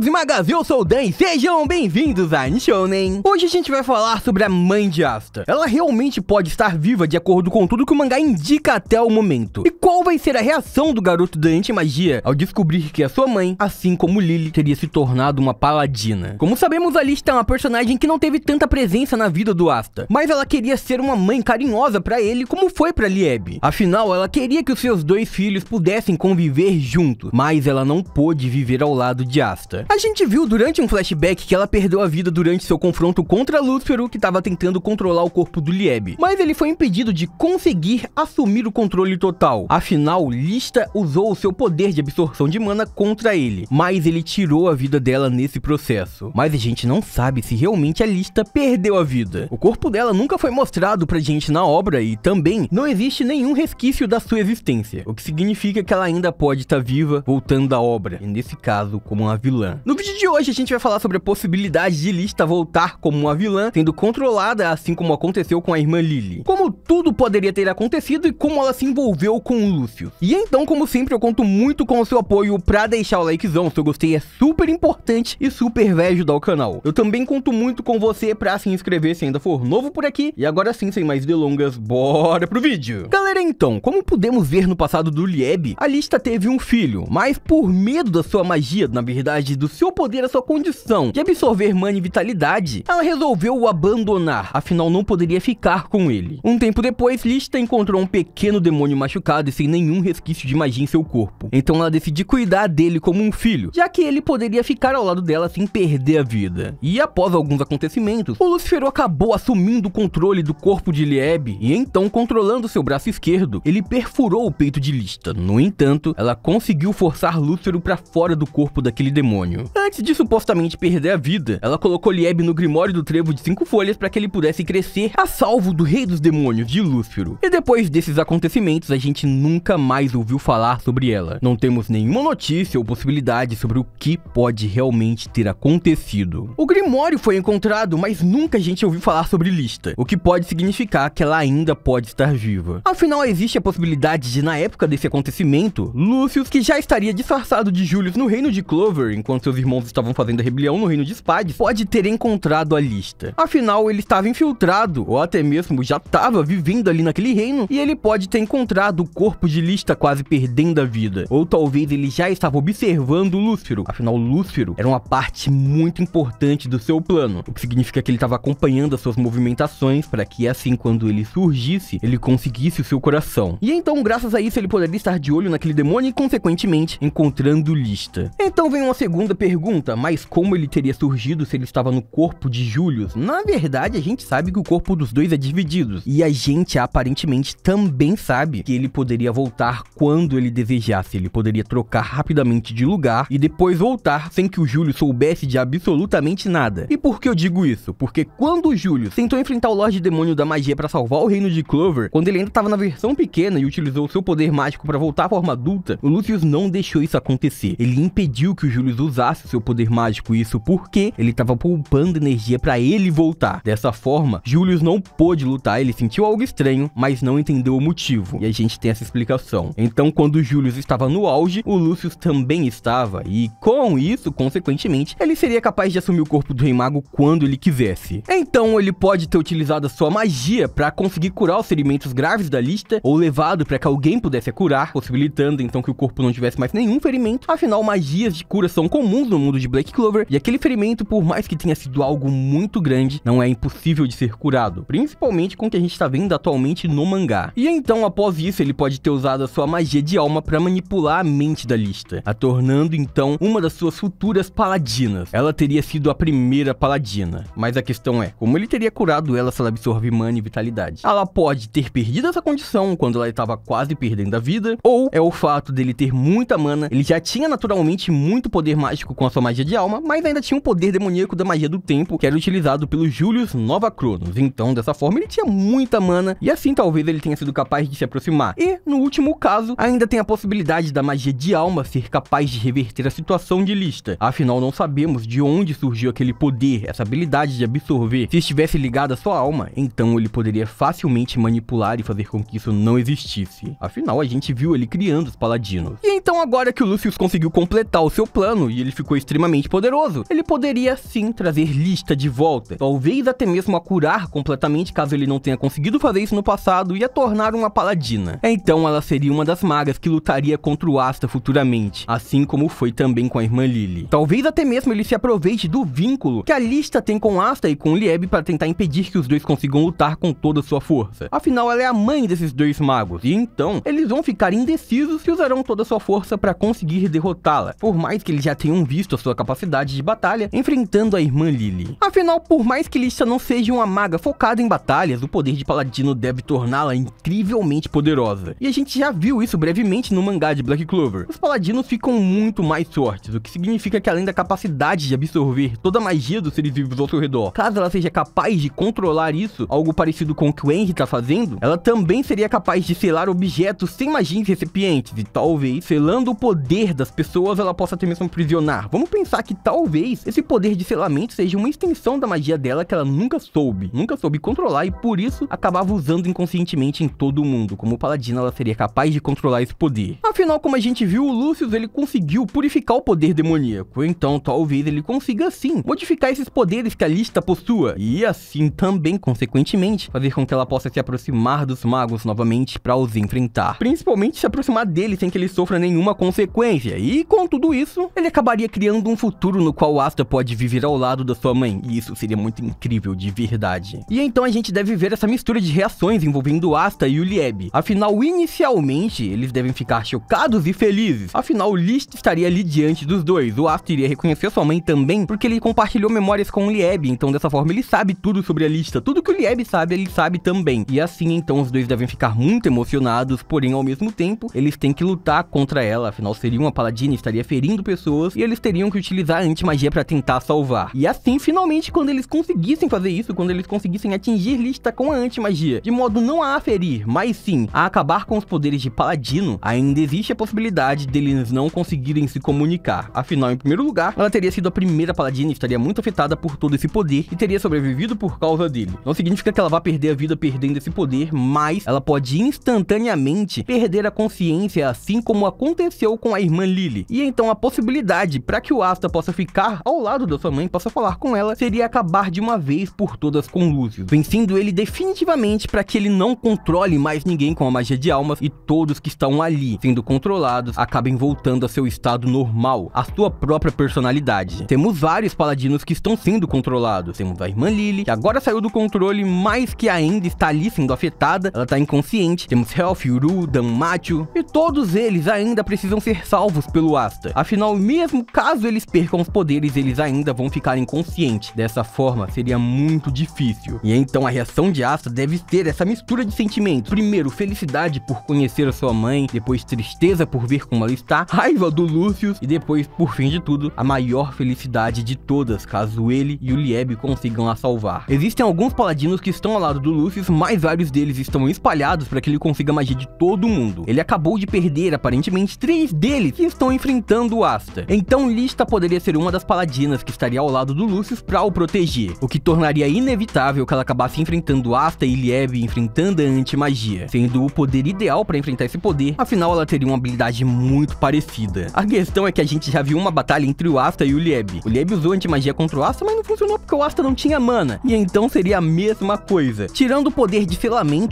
Jogos Magazine, eu sou o Dan e sejam bem-vindos a Nishounen. Hoje a gente vai falar sobre a mãe de Asta. Ela realmente pode estar viva de acordo com tudo que o mangá indica até o momento. E qual vai ser a reação do garoto da anti-magia ao descobrir que a sua mãe, assim como Lily, teria se tornado uma paladina? Como sabemos, a Lista é uma personagem que não teve tanta presença na vida do Asta, mas ela queria ser uma mãe carinhosa para ele como foi para Lieb. Afinal, ela queria que os seus dois filhos pudessem conviver junto, mas ela não pôde viver ao lado de Asta. A gente viu durante um flashback que ela perdeu a vida durante seu confronto contra Lúcifero, que estava tentando controlar o corpo do Lieb, mas ele foi impedido de conseguir assumir o controle total. Afinal, Lista usou o seu poder de absorção de mana contra ele, mas ele tirou a vida dela nesse processo. Mas a gente não sabe se realmente a Lista perdeu a vida. O corpo dela nunca foi mostrado pra gente na obra e também não existe nenhum resquício da sua existência, o que significa que ela ainda pode estar tá viva voltando da obra, e nesse caso como uma vilã. No vídeo de hoje a gente vai falar sobre a possibilidade de Lista voltar como uma vilã, sendo controlada assim como aconteceu com a irmã Lily. Como tudo poderia ter acontecido e como ela se envolveu com o Lúcio. E então, como sempre, eu conto muito com o seu apoio pra deixar o likezão, seu gostei é super importante e super vai ajudar o canal. Eu também conto muito com você pra se inscrever se ainda for novo por aqui. E agora sim, sem mais delongas, bora pro vídeo. Galera, então, como pudemos ver no passado do Lieb, a Lista teve um filho, mas por medo da sua magia, na verdade do seu poder à é sua condição de absorver mana e vitalidade, ela resolveu o abandonar, afinal não poderia ficar com ele. Um tempo depois, Lista encontrou um pequeno demônio machucado e sem nenhum resquício de magia em seu corpo. Então ela decidiu cuidar dele como um filho, já que ele poderia ficar ao lado dela sem perder a vida. E após alguns acontecimentos, o Lucifero acabou assumindo o controle do corpo de Lieb e então controlando seu braço esquerdo, ele perfurou o peito de Lista. No entanto, ela conseguiu forçar Lúcero para fora do corpo daquele demônio demônio. Antes de supostamente perder a vida, ela colocou Lieb no Grimório do Trevo de Cinco Folhas para que ele pudesse crescer a salvo do Rei dos Demônios, de Lúcifero. E depois desses acontecimentos, a gente nunca mais ouviu falar sobre ela. Não temos nenhuma notícia ou possibilidade sobre o que pode realmente ter acontecido. O Grimório foi encontrado, mas nunca a gente ouviu falar sobre Lista, o que pode significar que ela ainda pode estar viva. Afinal, existe a possibilidade de, na época desse acontecimento, Lúcius, que já estaria disfarçado de Julius no reino de Clover, enquanto seus irmãos estavam fazendo a rebelião no reino de Spades, pode ter encontrado a lista. Afinal, ele estava infiltrado, ou até mesmo já estava vivendo ali naquele reino, e ele pode ter encontrado o corpo de lista quase perdendo a vida. Ou talvez ele já estava observando o Afinal, Lúcifer era uma parte muito importante do seu plano, o que significa que ele estava acompanhando as suas movimentações para que assim, quando ele surgisse, ele conseguisse o seu coração. E então, graças a isso, ele poderia estar de olho naquele demônio e, consequentemente, encontrando lista. Então vem uma segunda pergunta, mas como ele teria surgido se ele estava no corpo de Julius? Na verdade, a gente sabe que o corpo dos dois é dividido. E a gente aparentemente também sabe que ele poderia voltar quando ele desejasse. Ele poderia trocar rapidamente de lugar e depois voltar sem que o Júlio soubesse de absolutamente nada. E por que eu digo isso? Porque quando o Júlio tentou enfrentar o Lorde Demônio da Magia para salvar o reino de Clover, quando ele ainda estava na versão pequena e utilizou seu poder mágico para voltar à forma adulta, o Lucius não deixou isso acontecer. Ele impediu que o Júlio usasse usasse seu poder mágico, isso porque ele estava poupando energia para ele voltar. Dessa forma, Julius não pôde lutar, ele sentiu algo estranho, mas não entendeu o motivo. E a gente tem essa explicação. Então, quando Julius estava no auge, o Lucius também estava, e com isso, consequentemente, ele seria capaz de assumir o corpo do Rei Mago quando ele quisesse. Então, ele pode ter utilizado a sua magia para conseguir curar os ferimentos graves da lista, ou levado para que alguém pudesse curar, possibilitando então que o corpo não tivesse mais nenhum ferimento. Afinal, magias de cura são comuns comum no mundo de Black Clover, e aquele ferimento, por mais que tenha sido algo muito grande, não é impossível de ser curado, principalmente com o que a gente está vendo atualmente no mangá. E então, após isso, ele pode ter usado a sua magia de alma para manipular a mente da lista, a tornando então uma das suas futuras paladinas. Ela teria sido a primeira paladina, mas a questão é, como ele teria curado ela se ela absorve mana e vitalidade? Ela pode ter perdido essa condição quando ela estava quase perdendo a vida, ou é o fato dele ter muita mana, ele já tinha naturalmente muito poder mágico com a sua magia de alma, mas ainda tinha um poder demoníaco da magia do tempo, que era utilizado pelo Julius Nova Cronos. Então, dessa forma, ele tinha muita mana, e assim talvez ele tenha sido capaz de se aproximar. E, no último caso, ainda tem a possibilidade da magia de alma ser capaz de reverter a situação de lista. Afinal, não sabemos de onde surgiu aquele poder, essa habilidade de absorver. Se estivesse ligada à sua alma, então ele poderia facilmente manipular e fazer com que isso não existisse. Afinal, a gente viu ele criando os paladinos. E então, agora que o Lucius conseguiu completar o seu plano e ele ele ficou extremamente poderoso. Ele poderia sim trazer lista de volta, talvez até mesmo a curar completamente caso ele não tenha conseguido fazer isso no passado e a tornar uma paladina. Então ela seria uma das magas que lutaria contra o Asta futuramente, assim como foi também com a irmã Lily. Talvez até mesmo ele se aproveite do vínculo que a lista tem com Asta e com Lieb para tentar impedir que os dois consigam lutar com toda sua força. Afinal, ela é a mãe desses dois magos, e então eles vão ficar indecisos e usarão toda sua força para conseguir derrotá-la. Por mais que ele já tenha um haviam visto sua capacidade de batalha enfrentando a irmã Lily. Afinal, por mais que Lisa não seja uma maga focada em batalhas, o poder de Paladino deve torná-la incrivelmente poderosa. E a gente já viu isso brevemente no mangá de Black Clover. Os paladinos ficam muito mais fortes, o que significa que além da capacidade de absorver toda a magia dos seres vivos ao seu redor, caso ela seja capaz de controlar isso, algo parecido com o que o Henry está fazendo, ela também seria capaz de selar objetos sem magia em recipientes, e talvez, selando o poder das pessoas, ela possa ter mesmo prisioneiro questionar. Vamos pensar que talvez esse poder de selamento seja uma extensão da magia dela que ela nunca soube, nunca soube controlar e por isso acabava usando inconscientemente em todo mundo. Como paladina, ela seria capaz de controlar esse poder. Afinal, como a gente viu, o Lucius ele conseguiu purificar o poder demoníaco, então talvez ele consiga sim modificar esses poderes que a lista possua e assim também, consequentemente, fazer com que ela possa se aproximar dos magos novamente para os enfrentar, principalmente se aproximar dele sem que ele sofra nenhuma consequência. E com tudo isso, ele acaba acabaria criando um futuro no qual Asta pode viver ao lado da sua mãe, e isso seria muito incrível de verdade. E então a gente deve ver essa mistura de reações envolvendo Asta e o Lieb. Afinal, inicialmente, eles devem ficar chocados e felizes. Afinal, List estaria ali diante dos dois. O Asta iria reconhecer sua mãe também, porque ele compartilhou memórias com o Lieb, então dessa forma ele sabe tudo sobre a lista. Tudo que o Lieb sabe, ele sabe também. E assim, então, os dois devem ficar muito emocionados, porém, ao mesmo tempo, eles têm que lutar contra ela. Afinal, seria uma paladina, estaria ferindo pessoas, e eles teriam que utilizar a antimagia para tentar salvar. E assim, finalmente, quando eles conseguissem fazer isso, quando eles conseguissem atingir lista com a antimagia, de modo não a aferir, mas sim a acabar com os poderes de Paladino, ainda existe a possibilidade deles não conseguirem se comunicar. Afinal, em primeiro lugar, ela teria sido a primeira Paladino e estaria muito afetada por todo esse poder e teria sobrevivido por causa dele. Não significa que ela vá perder a vida perdendo esse poder, mas ela pode instantaneamente perder a consciência, assim como aconteceu com a irmã Lily. E então a possibilidade verdade, para que o Asta possa ficar ao lado da sua mãe, possa falar com ela, seria acabar de uma vez por todas com Lúcio, vencendo ele definitivamente para que ele não controle mais ninguém com a magia de almas e todos que estão ali sendo controlados acabem voltando a seu estado normal, a sua própria personalidade. Temos vários paladinos que estão sendo controlados. Temos a irmã Lily, que agora saiu do controle, mas que ainda está ali sendo afetada, ela está inconsciente. Temos Health, Yuru, Dan, Matthew, e todos eles ainda precisam ser salvos pelo Asta. Afinal, mesmo último, caso eles percam os poderes, eles ainda vão ficar inconscientes. Dessa forma, seria muito difícil. E então a reação de Asta deve ser essa mistura de sentimentos. Primeiro, felicidade por conhecer a sua mãe, depois tristeza por ver como ela está, raiva do Lúcio e depois, por fim de tudo, a maior felicidade de todas, caso ele e o Lieb consigam a salvar. Existem alguns paladinos que estão ao lado do Lúcio, mas vários deles estão espalhados para que ele consiga a magia de todo mundo. Ele acabou de perder, aparentemente, três deles que estão enfrentando Asta. em então, então Lista poderia ser uma das paladinas que estaria ao lado do Lúcius para o proteger, o que tornaria inevitável que ela acabasse enfrentando Asta e Lieb enfrentando a anti-magia, sendo o poder ideal para enfrentar esse poder, afinal ela teria uma habilidade muito parecida. A questão é que a gente já viu uma batalha entre o Asta e o Lieb. O Lieb usou anti-magia contra o Asta, mas não funcionou porque o Asta não tinha mana, e então seria a mesma coisa. Tirando o poder de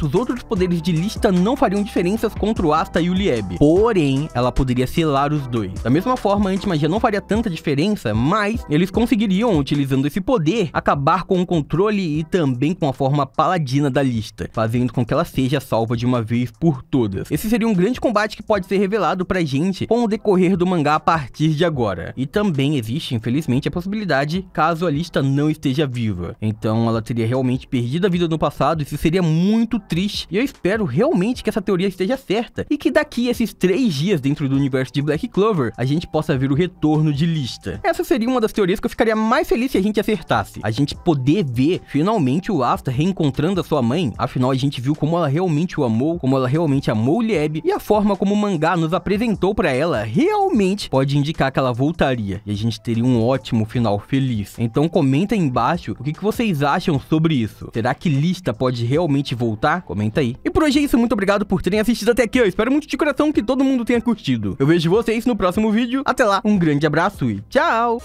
os outros poderes de Lista não fariam diferenças contra o Asta e o Lieb. Porém, ela poderia selar os dois. Da mesma forma, a anti-magia não faria tanta diferença, mas eles conseguiriam, utilizando esse poder, acabar com o controle e também com a forma paladina da lista, fazendo com que ela seja salva de uma vez por todas. Esse seria um grande combate que pode ser revelado pra gente com o decorrer do mangá a partir de agora. E também existe, infelizmente, a possibilidade caso a lista não esteja viva. Então ela teria realmente perdido a vida no passado, isso seria muito triste, e eu espero realmente que essa teoria esteja certa, e que daqui a esses três dias dentro do universo de Black Clover, a gente possa ver o retorno retorno de lista. Essa seria uma das teorias que eu ficaria mais feliz se a gente acertasse. A gente poder ver finalmente o Asta reencontrando a sua mãe, afinal a gente viu como ela realmente o amou, como ela realmente amou o Lieb e a forma como o mangá nos apresentou para ela realmente pode indicar que ela voltaria e a gente teria um ótimo final feliz. Então comenta aí embaixo o que, que vocês acham sobre isso. Será que lista pode realmente voltar? Comenta aí. E por hoje é isso, muito obrigado por terem assistido até aqui. Eu espero muito de coração que todo mundo tenha curtido. Eu vejo vocês no próximo vídeo. Até lá, um um grande abraço e tchau!